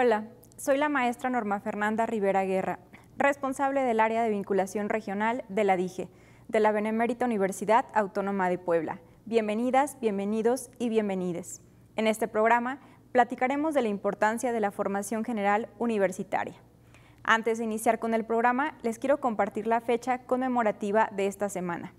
Hola, soy la maestra Norma Fernanda Rivera Guerra, responsable del área de vinculación regional de la DIGE, de la Benemérita Universidad Autónoma de Puebla. Bienvenidas, bienvenidos y bienvenides. En este programa platicaremos de la importancia de la formación general universitaria. Antes de iniciar con el programa, les quiero compartir la fecha conmemorativa de esta semana.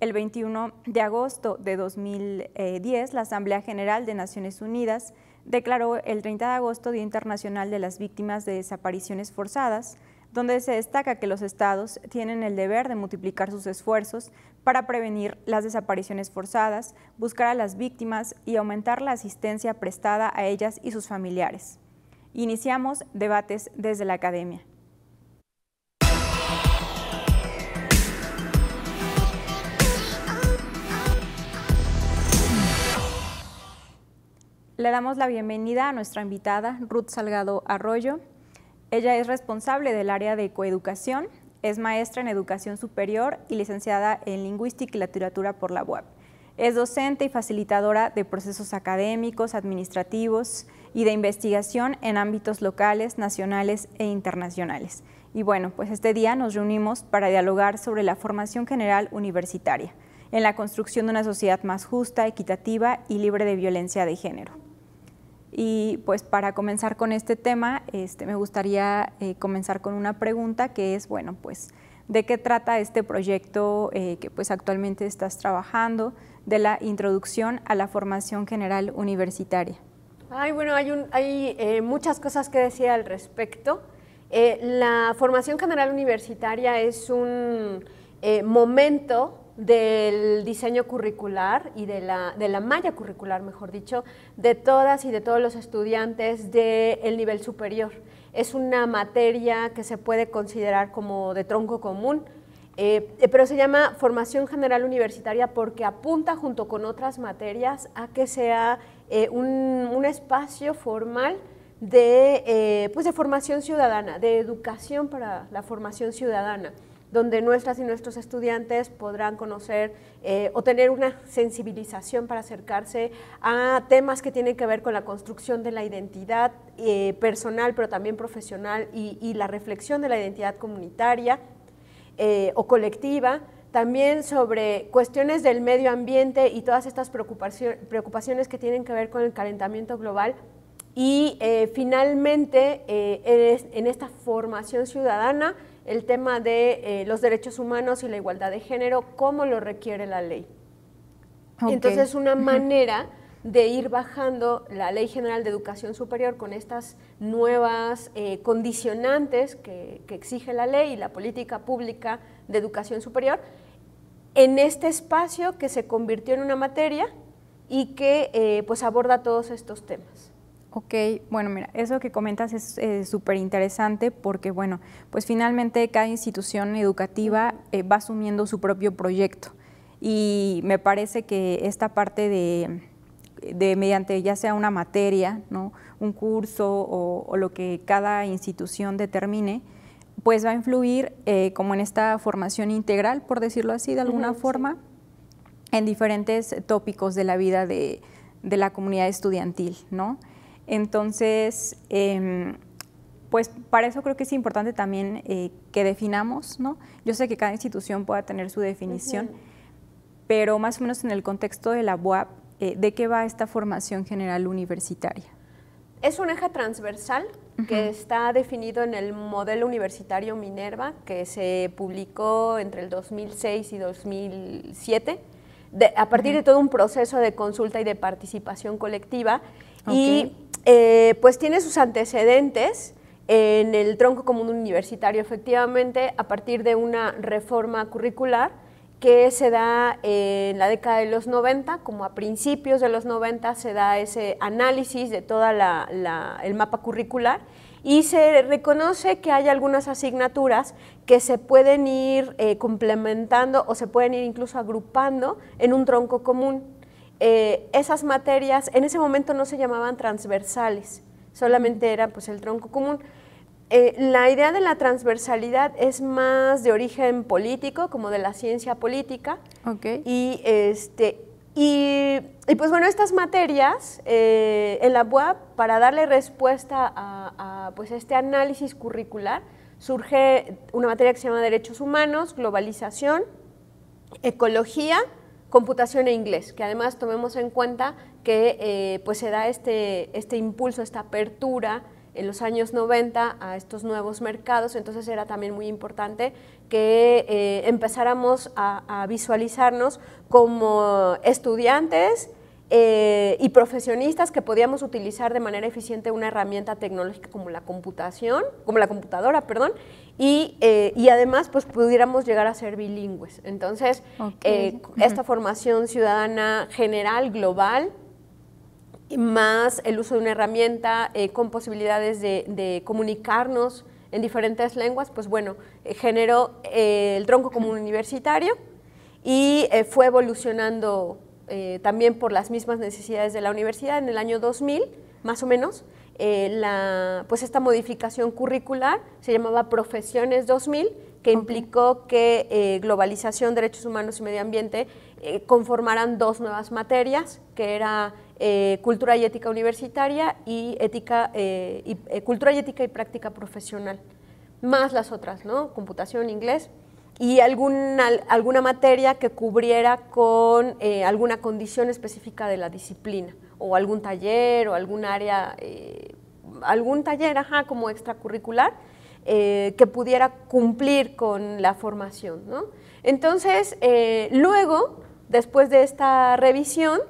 El 21 de agosto de 2010, eh, la Asamblea General de Naciones Unidas declaró el 30 de agosto Día Internacional de las Víctimas de Desapariciones Forzadas, donde se destaca que los estados tienen el deber de multiplicar sus esfuerzos para prevenir las desapariciones forzadas, buscar a las víctimas y aumentar la asistencia prestada a ellas y sus familiares. Iniciamos debates desde la academia. Le damos la bienvenida a nuestra invitada Ruth Salgado Arroyo. Ella es responsable del área de coeducación, es maestra en educación superior y licenciada en lingüística y literatura por la UAB. Es docente y facilitadora de procesos académicos, administrativos y de investigación en ámbitos locales, nacionales e internacionales. Y bueno, pues este día nos reunimos para dialogar sobre la formación general universitaria en la construcción de una sociedad más justa, equitativa y libre de violencia de género. Y pues para comenzar con este tema, este, me gustaría eh, comenzar con una pregunta que es, bueno, pues, ¿de qué trata este proyecto eh, que pues actualmente estás trabajando de la introducción a la formación general universitaria? Ay, bueno, hay, hay eh, muchas cosas que decir al respecto. la formación general universitaria es un momento del diseño curricular y de la, malla curricular, mejor dicho, de todas y de todos los estudiantes del nivel superior. Es una materia que se puede considerar como de tronco común, eh, eh, pero se llama Formación General Universitaria porque apunta junto con otras materias a que sea eh, un, espacio formal de, pues de formación ciudadana, de educación para la formación ciudadana donde nuestras y nuestros estudiantes podrán conocer eh, o tener una sensibilización para acercarse a temas que tienen que ver con la construcción de la identidad eh, personal, pero también profesional y, la reflexión de la identidad comunitaria eh, o colectiva también sobre cuestiones del medio ambiente y todas estas preocupaciones que tienen que ver con el calentamiento global. Y finalmente, en esta formación ciudadana, el tema de eh, los derechos humanos y la igualdad de género, cómo lo requiere la ley. Entonces, Entonces, una manera de ir bajando la Ley General de Educación Superior con estas nuevas eh, condicionantes que, exige la ley y la política pública de educación superior, en este espacio que se convirtió en una materia y que eh, pues aborda todos estos temas. Ok, bueno, mira, eso que comentas es eh, súper interesante porque, bueno, pues finalmente cada institución educativa eh, va asumiendo su propio proyecto y me parece que esta parte de, mediante ya sea una materia, ¿no? un curso o, lo que cada institución determine, pues va a influir eh, como en esta formación integral, por decirlo así, de alguna forma, en diferentes tópicos de la vida de, de la comunidad estudiantil, ¿no? Entonces, em, pues para eso creo que es importante también eh, que definamos, ¿no? Yo sé que cada institución pueda tener su definición, pero más o menos en el contexto de la UAP, eh, ¿de qué va esta formación general universitaria? Es un eje transversal que está definido en el modelo universitario Minerva, que se publicó entre el 2006 y 2007, a partir de todo un proceso de consulta y de participación colectiva. Y eh, pues tiene sus antecedentes en el tronco común universitario, efectivamente, a partir de una reforma curricular que se da en la década de los 90, como a principios de los 90 se da ese análisis de toda la, el mapa curricular y se reconoce que hay algunas asignaturas que se pueden ir eh, complementando o se pueden ir incluso agrupando en un tronco común. Eh, esas materias en ese momento no se llamaban transversales, solamente eran pues el tronco común. Eh, la idea de la transversalidad es más de origen político, como de la ciencia política. Okay. Y, este, pues bueno, estas materias eh, en la UAP, para darle respuesta a, pues este análisis curricular, surge una materia que se llama Derechos Humanos, Globalización, Ecología, computación e inglés, que además tomemos en cuenta que eh, pues se da este, este impulso, esta apertura en los años 90 a estos nuevos mercados, entonces era también muy importante que eh, empezáramos a, visualizarnos como estudiantes eh, y profesionistas que podíamos utilizar de manera eficiente una herramienta tecnológica como la computación, como la computadora, perdón, eh, y, además pues pudiéramos llegar a ser bilingües. Entonces, eh, esta formación ciudadana general, global, más el uso de una herramienta eh, con posibilidades de, de, comunicarnos en diferentes lenguas, pues bueno, generó el tronco común universitario y fue evolucionando también por las mismas necesidades de la universidad en el año 2000, más o menos, eh, la, pues esta modificación curricular, se llamaba Profesiones 2000, que implicó que eh, globalización, derechos humanos y medio ambiente eh, conformaran dos nuevas materias, que era cultura y ética universitaria y, ética, y cultura y ética y práctica profesional, más las otras, ¿no? Computación, inglés y alguna, alguna materia que cubriera con alguna condición específica de la disciplina o algún taller o algún área algún taller, como extracurricular, eh, que pudiera cumplir con la formación, Entonces, eh, luego, después de esta revisión,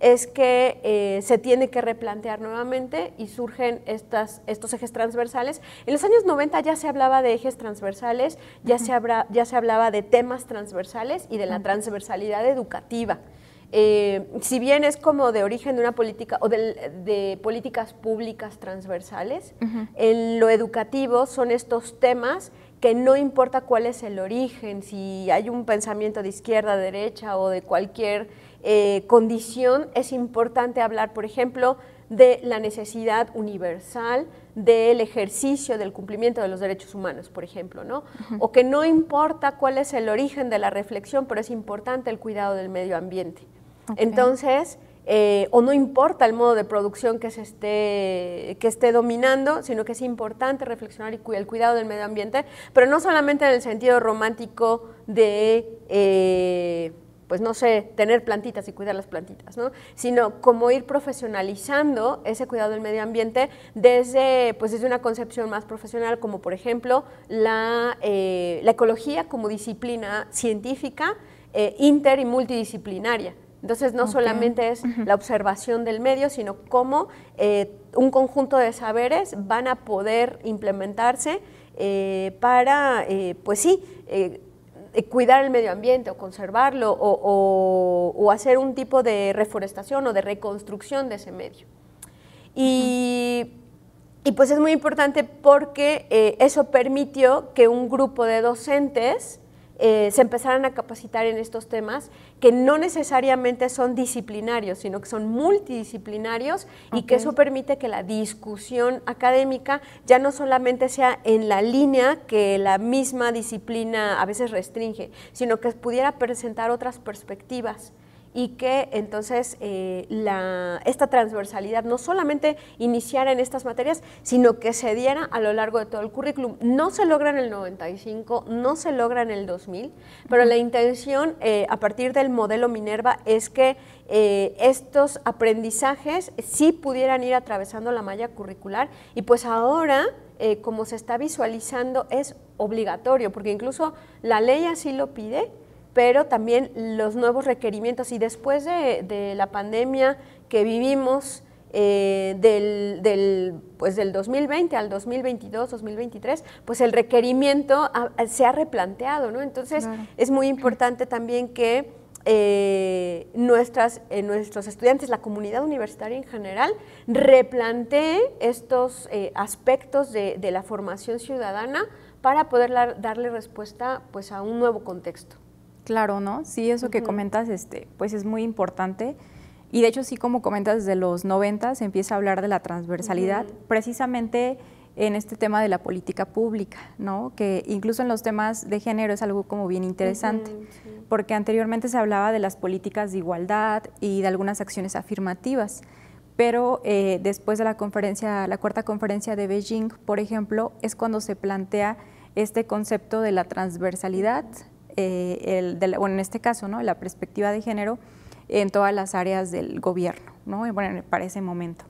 es que eh, se tiene que replantear nuevamente y surgen estos ejes transversales. En los años 90 ya se hablaba de ejes transversales, ya, se, ya se hablaba de temas transversales y de la transversalidad educativa. Eh, si bien es como de origen de una política o de, políticas públicas transversales, en lo educativo son estos temas que no importa cuál es el origen, si hay un pensamiento de izquierda, derecha o de cualquier eh, condición, es importante hablar, por ejemplo, de la necesidad universal del ejercicio del cumplimiento de los derechos humanos, por ejemplo, ¿no? O que no importa cuál es el origen de la reflexión, pero es importante el cuidado del medio ambiente. Entonces, eh, o no importa el modo de producción que esté, que esté dominando, sino que es importante reflexionar y el cuidado del medio ambiente, pero no solamente en el sentido romántico de, eh, pues no sé, tener plantitas y cuidar las plantitas, sino como ir profesionalizando ese cuidado del medio ambiente desde, pues desde una concepción más profesional, como por ejemplo la eh, ecología como disciplina científica inter y multidisciplinaria. Entonces no solamente es la observación del medio, sino cómo eh, un conjunto de saberes van a poder implementarse eh, para, eh, pues sí, cuidar el medio ambiente o conservarlo o, hacer un tipo de reforestación o de reconstrucción de ese medio. y pues es muy importante porque eso permitió que un grupo de docentes eh, se empezaran a capacitar en estos temas que no necesariamente son disciplinarios, sino que son multidisciplinarios y que eso permite que la discusión académica ya no solamente sea en la línea que la misma disciplina a veces restringe, sino que pudiera presentar otras perspectivas y que entonces eh, esta transversalidad no solamente iniciara en estas materias, sino que se diera a lo largo de todo el currículum. No se logra en el 95, no se logra en el 2000, pero la intención eh, a partir del modelo Minerva es que eh, estos aprendizajes sí pudieran ir atravesando la malla curricular y pues ahora... como se está visualizando es obligatorio, porque incluso la ley así lo pide, pero también los nuevos requerimientos. Y después de, la pandemia que vivimos eh, del, pues del 2020 al 2022, 2023, pues el requerimiento se ha replanteado, Entonces es muy importante también que eh, nuestras, eh, nuestros estudiantes, la comunidad universitaria en general, replantee estos aspectos de, la formación ciudadana para poder darle respuesta pues, a un nuevo contexto. Claro, ¿no? Sí, eso que comentas, este, pues es muy importante. Y de hecho, sí, como comentas, desde los 90 se empieza a hablar de la transversalidad, precisamente en este tema de la política pública, ¿no? Que incluso en los temas de género es algo como bien interesante, porque anteriormente se hablaba de las políticas de igualdad y de algunas acciones afirmativas, pero eh, después de la conferencia, la cuarta conferencia de Beijing, por ejemplo, es cuando se plantea este concepto de la transversalidad, eh, el, en este caso, ¿no? la perspectiva de género en todas las áreas del gobierno, ¿no? bueno, para ese momento.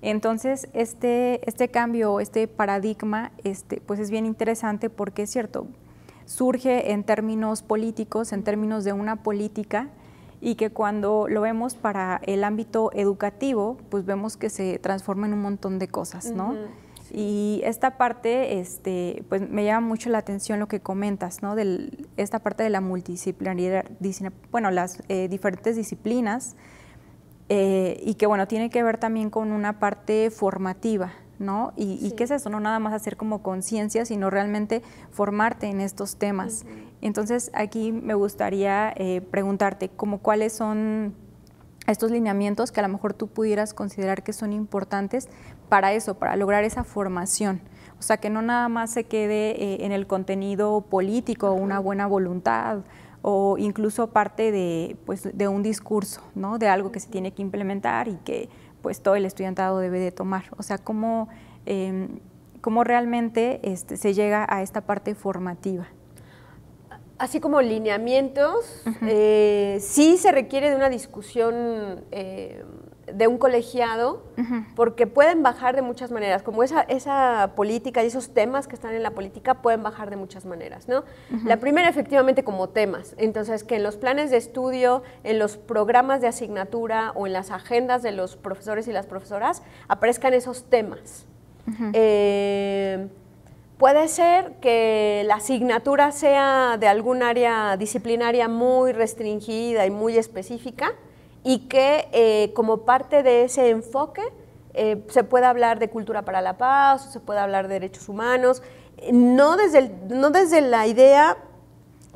Entonces, este, este cambio, este paradigma, este, pues es bien interesante porque es cierto, surge en términos políticos, en términos de una política, y que cuando lo vemos para el ámbito educativo, pues vemos que se transforma en un montón de cosas, ¿no? Y esta parte, este, pues me llama mucho la atención lo que comentas, ¿no? Del, esta parte de la multidisciplinaridad, bueno, las eh, diferentes disciplinas, eh, y que bueno, tiene que ver también con una parte formativa, ¿no? Y, qué es eso, no nada más hacer como conciencia, sino realmente formarte en estos temas. Entonces aquí me gustaría eh, preguntarte como cuáles son estos lineamientos que a lo mejor tú pudieras considerar que son importantes para eso, para lograr esa formación. O sea, que no nada más se quede eh, en el contenido político, una buena voluntad o incluso parte de, pues, de un discurso, ¿no? de algo que se tiene que implementar y que pues, todo el estudiantado debe de tomar. O sea, cómo, em, cómo realmente este, se llega a esta parte formativa así como lineamientos, eh, sí se requiere de una discusión eh, de un colegiado, porque pueden bajar de muchas maneras, como esa, esa política y esos temas que están en la política pueden bajar de muchas maneras, ¿no? La primera efectivamente como temas, entonces que en los planes de estudio, en los programas de asignatura o en las agendas de los profesores y las profesoras aparezcan esos temas. Eh, Puede ser que la asignatura sea de algún área disciplinaria muy restringida y muy específica y que eh, como parte de ese enfoque eh, se pueda hablar de cultura para la paz, se pueda hablar de derechos humanos, eh, no desde, no desde la idea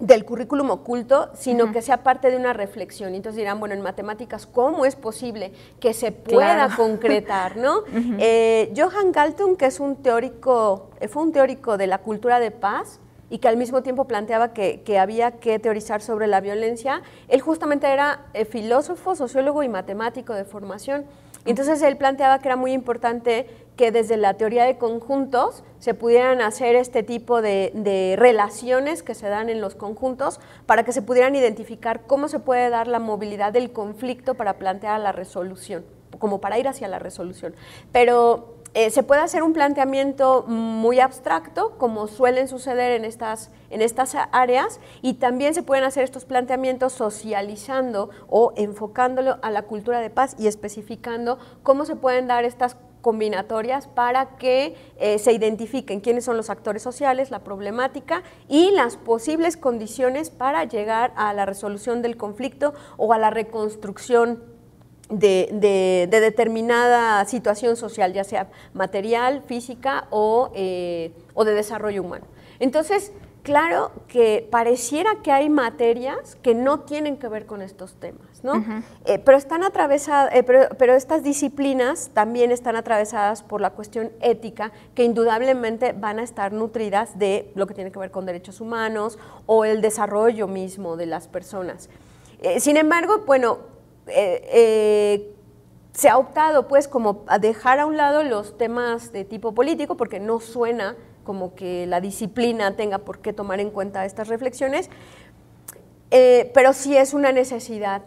del currículum oculto, sino que sea parte de una reflexión. Entonces dirán, bueno, en matemáticas, ¿cómo es posible que se pueda concretar? ¿no? Eh, Johan Galton, que es un teórico, eh, fue un teórico de la cultura de paz y que al mismo tiempo planteaba que, había que teorizar sobre la violencia, él justamente era eh, filósofo, sociólogo y matemático de formación. Entonces él planteaba que era muy importante que desde la teoría de conjuntos se pudieran hacer este tipo de, relaciones que se dan en los conjuntos para que se pudieran identificar cómo se puede dar la movilidad del conflicto para plantear la resolución, como para ir hacia la resolución. Pero eh, se puede hacer un planteamiento muy abstracto, como suelen suceder en estas, en estas áreas, y también se pueden hacer estos planteamientos socializando o enfocándolo a la cultura de paz y especificando cómo se pueden dar estas combinatorias para que eh, se identifiquen quiénes son los actores sociales, la problemática y las posibles condiciones para llegar a la resolución del conflicto o a la reconstrucción de, determinada situación social, ya sea material, física eh, o, de desarrollo humano. Entonces, claro que pareciera que hay materias que no tienen que ver con estos temas, ¿no? Eh, pero están atravesadas, eh, estas disciplinas también están atravesadas por la cuestión ética, que indudablemente van a estar nutridas de lo que tiene que ver con derechos humanos o el desarrollo mismo de las personas. sin embargo, bueno, eh, eh, se ha optado pues como a dejar a un lado los temas de tipo político porque no suena como que la disciplina tenga por qué tomar en cuenta estas reflexiones, eh, pero sí es una necesidad.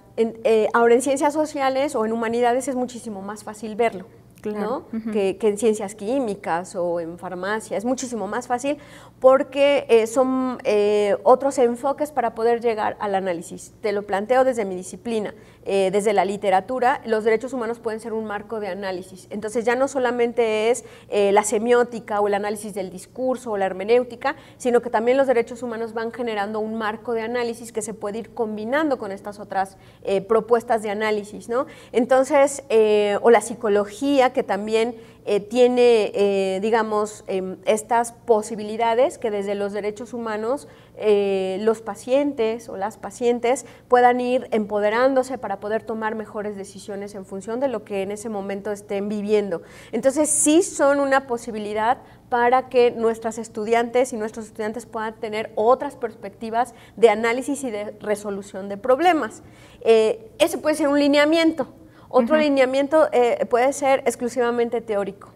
ahora en ciencias sociales o en humanidades es muchísimo más fácil verlo. que, en ciencias químicas o en farmacia. Es muchísimo más fácil porque son otros enfoques para poder llegar al análisis. Te lo planteo desde mi disciplina. Eh, desde la literatura, los derechos humanos pueden ser un marco de análisis. Entonces ya no solamente es eh, la semiótica o el análisis del discurso o la hermenéutica, sino que también los derechos humanos van generando un marco de análisis que se puede ir combinando con estas otras eh, propuestas de análisis. Entonces, o la psicología, que también tiene, digamos, em, estas posibilidades que desde los derechos humanos eh, los pacientes o las pacientes puedan ir empoderándose para poder tomar mejores decisiones en función de lo que en ese momento estén viviendo. Entonces sí son una posibilidad para que nuestras estudiantes y nuestros estudiantes puedan tener otras perspectivas de análisis y de resolución de problemas. Eh, ese puede ser un lineamiento. Otro lineamiento eh, puede ser exclusivamente teórico.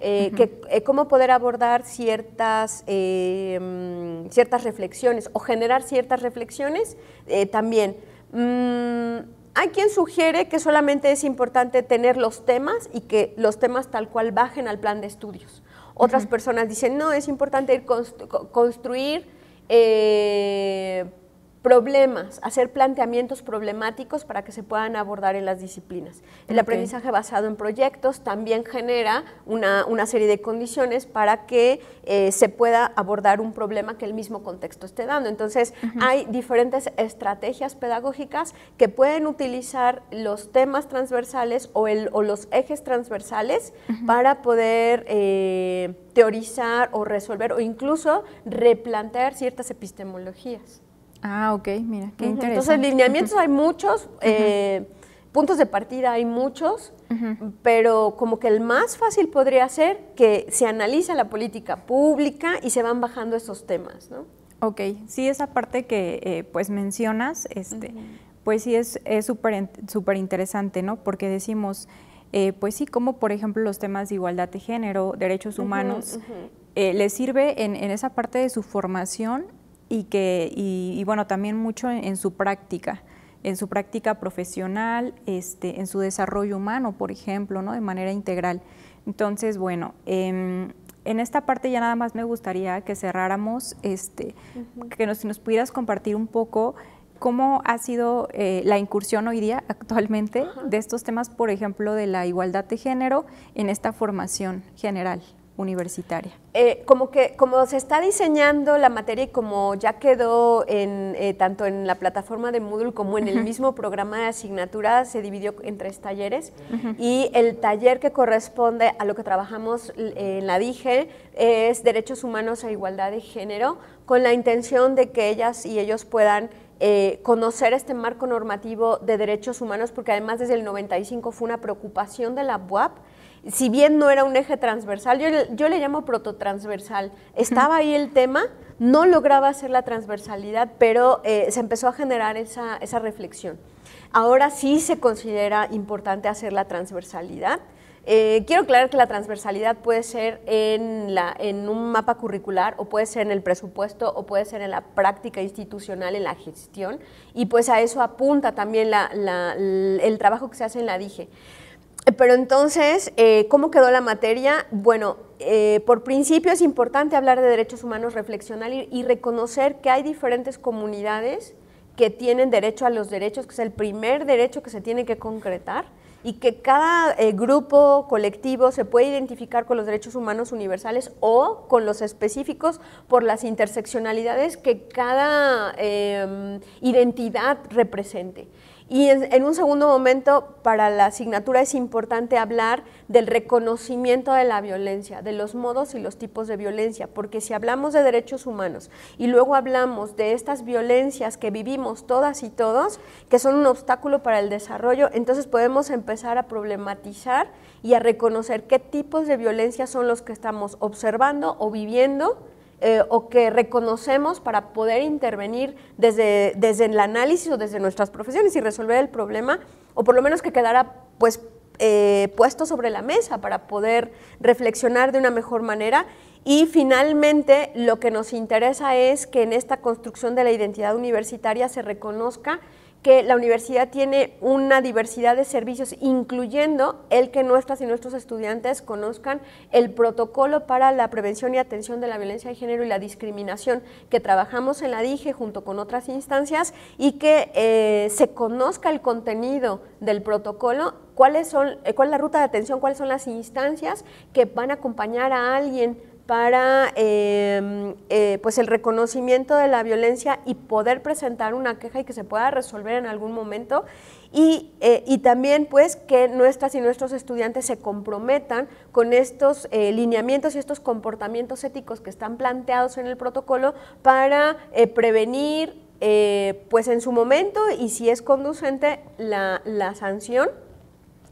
Eh, que, eh, cómo poder abordar ciertas, eh, mm, ciertas reflexiones o generar ciertas reflexiones también. Mm, hay quien sugiere que solamente es importante tener los temas y que los temas tal cual bajen al plan de estudios. Otras personas dicen, no, es importante ir construir problemas, hacer planteamientos problemáticos para que se puedan abordar en las disciplinas. El aprendizaje basado en proyectos también genera una, serie de condiciones para que eh, se pueda abordar un problema que el mismo contexto esté dando. Entonces, hay diferentes estrategias pedagógicas que pueden utilizar los temas transversales o, el, o los ejes transversales para poder... Eh, teorizar o resolver o incluso replantear ciertas epistemologías. Ah, ok, mira, qué interesante. Entonces, lineamientos hay muchos, eh, puntos de partida hay muchos, pero como que el más fácil podría ser que se analice la política pública y se van bajando esos temas, ¿no? Ok, sí, esa parte que eh, pues mencionas, este, pues sí es súper interesante, ¿no? Porque decimos... Eh, pues sí, como por ejemplo los temas de igualdad de género, derechos humanos, les sirve en, en, esa parte de su formación y, que, y, bueno, también mucho en, su práctica, en su práctica profesional, este, en su desarrollo humano, por ejemplo, ¿no? de manera integral. Entonces, bueno, em, en esta parte ya nada más me gustaría que cerráramos, este, que nos, nos pudieras compartir un poco cómo ha sido eh, la incursión hoy día actualmente de estos temas, por ejemplo, de la igualdad de género en esta formación general universitaria. Eh, como que como se está diseñando la materia y como ya quedó eh, tanto en la plataforma de Moodle como en el mismo programa de asignatura, se dividió en tres talleres y el taller que corresponde a lo que trabajamos en la DIGE es Derechos Humanos e Igualdad de Género, con la intención de que ellas y ellos puedan eh, conocer este marco normativo de derechos humanos, porque además desde el 95 fue una preocupación de la BUAP si bien no era un eje transversal, yo, le llamo prototransversal, estaba ahí el tema, no lograba hacer la transversalidad, pero eh, se empezó a generar esa, reflexión. Ahora sí se considera importante hacer la transversalidad. Eh, quiero aclarar que la transversalidad puede ser en, un mapa curricular o puede ser en el presupuesto o puede ser en la práctica institucional, en la gestión y pues a eso apunta también el trabajo que se hace en la DIGE. Eh, pero entonces, eh, ¿cómo quedó la materia? Bueno, eh, por principio es importante hablar de derechos humanos, reflexionar y, reconocer que hay diferentes comunidades que tienen derecho a los derechos, que es el primer derecho que se tiene que concretar y que cada grupo colectivo se puede identificar con los derechos humanos universales o con los específicos por las interseccionalidades que cada em, identidad represente. Y en, un segundo momento, para la asignatura es importante hablar del reconocimiento de la violencia, de los modos y los tipos de violencia, porque si hablamos de derechos humanos y luego hablamos de estas violencias que vivimos todas y todos, que son un obstáculo para el desarrollo, entonces podemos empezar a problematizar y a reconocer qué tipos de violencia son los que estamos observando o viviendo eh, o que reconocemos para poder intervenir desde, el análisis o desde nuestras profesiones y resolver el problema, o por lo menos que quedara pues eh, puesto sobre la mesa para poder reflexionar de una mejor manera. Y finalmente, lo que nos interesa es que en esta construcción de la identidad universitaria se reconozca que la universidad tiene una diversidad de servicios, incluyendo el que nuestras y nuestros estudiantes conozcan el protocolo para la prevención y atención de la violencia de género y la discriminación que trabajamos en la DIGE junto con otras instancias y que eh, se conozca el contenido del protocolo cuáles son, eh, cuál es la ruta de atención, cuáles son las instancias que van a acompañar a alguien para em, eh, pues el reconocimiento de la violencia y poder presentar una queja y que se pueda resolver en algún momento y, eh, también pues que nuestras y nuestros estudiantes se comprometan con estos eh, lineamientos y estos comportamientos éticos que están planteados en el protocolo para prevenir pues en su momento y si es conducente la, la sanción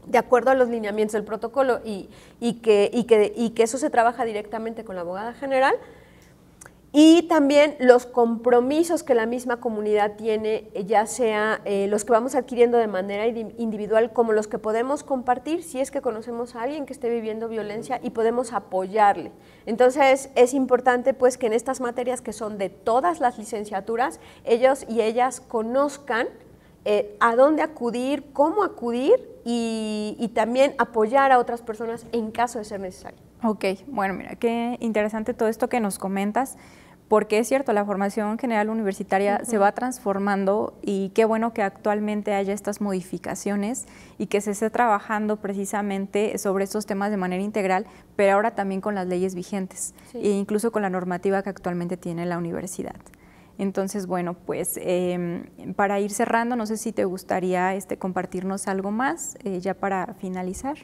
de acuerdo a los lineamientos del protocolo y, que, que, eso se trabaja directamente con la abogada general y también los compromisos que la misma comunidad tiene, eh, ya sea eh, los que vamos adquiriendo de manera individual como los que podemos compartir si es que conocemos a alguien que esté viviendo violencia y podemos apoyarle. Entonces es importante pues que en estas materias que son de todas las licenciaturas, ellos y ellas conozcan eh, a dónde acudir, cómo acudir y, también apoyar a otras personas en caso de ser necesario. Ok, bueno, mira, qué interesante todo esto que nos comentas, porque es cierto, la formación general universitaria se va transformando y qué bueno que actualmente haya estas modificaciones y que se esté trabajando precisamente sobre estos temas de manera integral, pero ahora también con las leyes vigentes e incluso con la normativa que actualmente tiene la universidad. Entonces, bueno, pues em, para ir cerrando, no sé si te gustaría este, compartirnos algo más eh, ya para finalizar.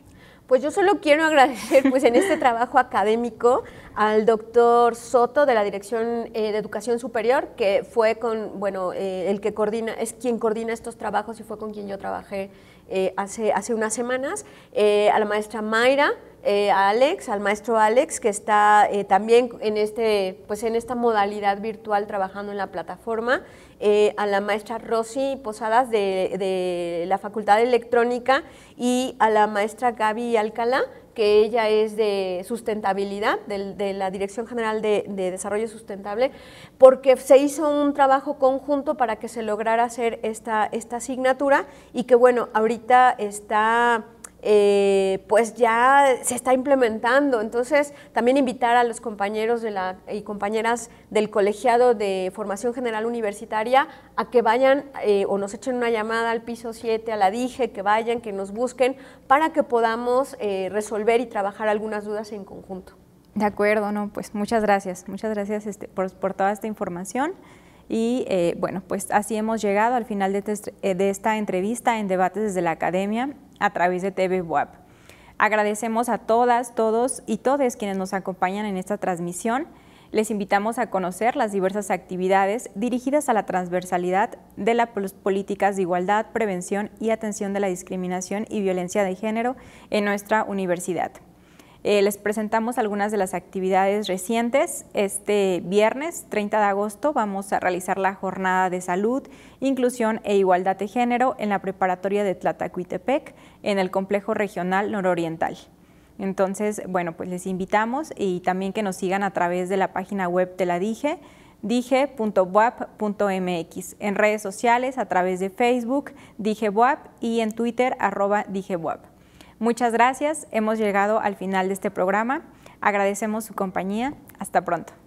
Pues yo solo quiero agradecer pues, en este trabajo académico al doctor Soto de la Dirección eh, de Educación Superior, que fue con, bueno, eh, el que coordina, es quien coordina estos trabajos y fue con quien yo trabajé hace, hace unas semanas, a la maestra Mayra, eh, a Alex, al maestro Alex, que está eh, también en, este, pues en esta modalidad virtual trabajando en la plataforma, eh, a la maestra Rosy Posadas de, de, la Facultad de Electrónica y a la maestra Gaby Alcalá, que ella es de sustentabilidad, de, la Dirección General de, de, Desarrollo Sustentable, porque se hizo un trabajo conjunto para que se lograra hacer esta, esta asignatura y que bueno, ahorita está eh, pues ya se está implementando. Entonces, también invitar a los compañeros de la, y compañeras del colegiado de formación general universitaria a que vayan eh, o nos echen una llamada al piso 7, a la DIGE, que vayan, que nos busquen, para que podamos eh, resolver y trabajar algunas dudas en conjunto. De acuerdo, no, pues muchas gracias, muchas gracias este, por toda esta información. Y eh, bueno, pues así hemos llegado al final este, eh, de, esta entrevista en Debates desde la Academia a través de TV WAP. Agradecemos a todas, todos y todes quienes nos acompañan en esta transmisión. Les invitamos a conocer las diversas actividades dirigidas a la transversalidad de las políticas de igualdad, prevención y atención de la discriminación y violencia de género en nuestra universidad. Eh, les presentamos algunas de las actividades recientes. Este viernes 30 de agosto vamos a realizar la jornada de salud, inclusión e igualdad de género en la preparatoria de Tlatacuitepec, en el complejo regional nororiental. Entonces, bueno, pues les invitamos y también que nos sigan a través de la página web de la DIJE, mx, en redes sociales a través de Facebook, web y en Twitter, arroba Muchas gracias, hemos llegado al final de este programa. Agradecemos su compañía. Hasta pronto.